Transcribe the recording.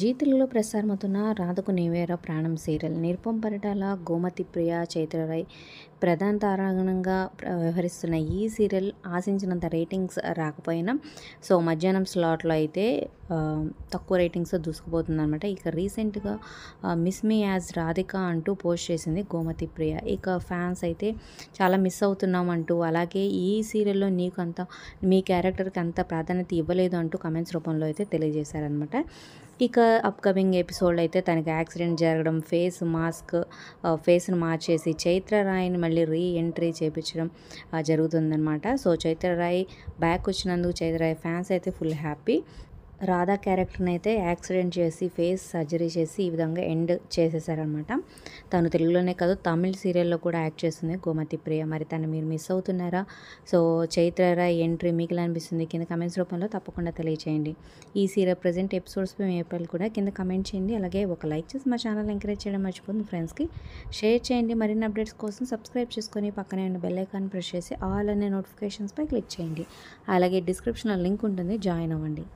G తెలుగులో ప్రసారమవుతున్న రాధకు నేవేర ప్రాణం సీరియల్ నిర్పం పరిటాల గోమతి ప్రియ చైత్రరాయ్ ప్రధాన తారాగణంగా వ్యవహరిస్తున్న ఈ సీరియల్ ఆశించినంత రేటింగ్స్ రాకపోయినా సో మధ్యాహ్నం స్లాట్లో అయితే తక్కువ రేటింగ్స్ దూసుకుపోతుంది అనమాట ఇక రీసెంట్గా మిస్ మీ యాజ్ రాధిక అంటూ పోస్ట్ చేసింది గోమతి ప్రియ ఇక ఫ్యాన్స్ అయితే చాలా మిస్ అవుతున్నాం అంటూ అలాగే ఈ సీరియల్లో నీకు అంత మీ క్యారెక్టర్కి అంత ప్రాధాన్యత ఇవ్వలేదు అంటూ కమెంట్స్ రూపంలో అయితే తెలియజేశారనమాట ఇక అప్కమింగ్ ఎపిసోడ్ అయితే తనకి యాక్సిడెంట్ జరగడం ఫేస్ మాస్క్ ఫేస్ను మార్చేసి చైత్ర రాయ్ని మళ్ళీ రీ ఎంట్రీ చేయించడం జరుగుతుందనమాట సో చైత్ర రాయ్ బ్యాక్ వచ్చినందుకు చైత్ర రాయ్ ఫ్యాన్స్ అయితే ఫుల్ హ్యాపీ రాధా క్యారెక్టర్ని అయితే యాక్సిడెంట్ చేసి ఫేస్ సర్జరీ చేసి ఈ విధంగా ఎండ్ చేసేసారనమాట తను తెలుగులోనే కాదు తమిళ్ సీరియల్లో కూడా యాక్ట్ చేస్తుంది గోమతి ప్రియ మరి తను మీరు మిస్ అవుతున్నారా సో చైత్రరా ఎంట్రీ మీకు అనిపిస్తుంది కింద కమెంట్స్ రూపంలో తప్పకుండా తెలియచేయండి ఈ సీరియల్ ప్రజెంట్ ఎపిసోడ్స్ ఏపీ కూడా కింద కమెంట్ చేయండి అలాగే ఒక లైక్ చేసి మా ఛానల్ ఎంకరేజ్ చేయడం మర్చిపోతుంది ఫ్రెండ్స్కి షేర్ చేయండి మరిన్ని అప్డేట్స్ కోసం సబ్స్క్రైబ్ చేసుకొని పక్కనే ఉన్న బెల్ ఐకాన్ ప్రెస్ చేసి ఆల్ అనే నోటిఫికేషన్స్పై క్లిక్ చేయండి అలాగే డిస్క్రిప్షన్లో లింక్ ఉంటుంది జాయిన్ అవ్వండి